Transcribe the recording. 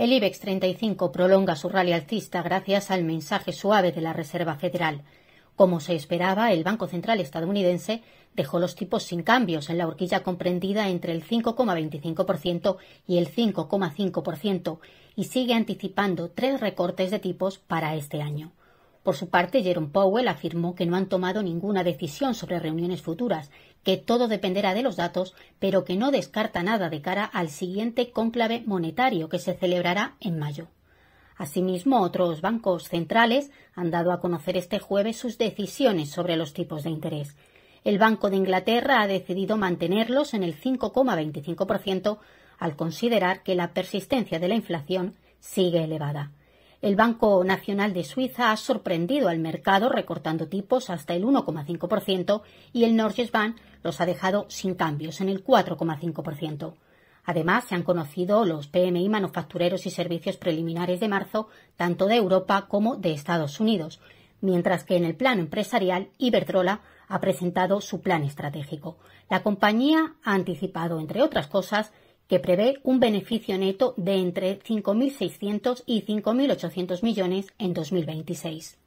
El IBEX 35 prolonga su rally alcista gracias al mensaje suave de la Reserva Federal. Como se esperaba, el Banco Central estadounidense dejó los tipos sin cambios en la horquilla comprendida entre el 5,25% y el 5,5% y sigue anticipando tres recortes de tipos para este año. Por su parte, Jerome Powell afirmó que no han tomado ninguna decisión sobre reuniones futuras, que todo dependerá de los datos, pero que no descarta nada de cara al siguiente cónclave monetario que se celebrará en mayo. Asimismo, otros bancos centrales han dado a conocer este jueves sus decisiones sobre los tipos de interés. El Banco de Inglaterra ha decidido mantenerlos en el 5,25% al considerar que la persistencia de la inflación sigue elevada. El Banco Nacional de Suiza ha sorprendido al mercado recortando tipos hasta el 1,5% y el Norges Bank los ha dejado sin cambios en el 4,5%. Además, se han conocido los PMI manufactureros y servicios preliminares de marzo, tanto de Europa como de Estados Unidos, mientras que en el plano empresarial, Iberdrola ha presentado su plan estratégico. La compañía ha anticipado, entre otras cosas, que prevé un beneficio neto de entre 5.600 y 5.800 millones en 2026.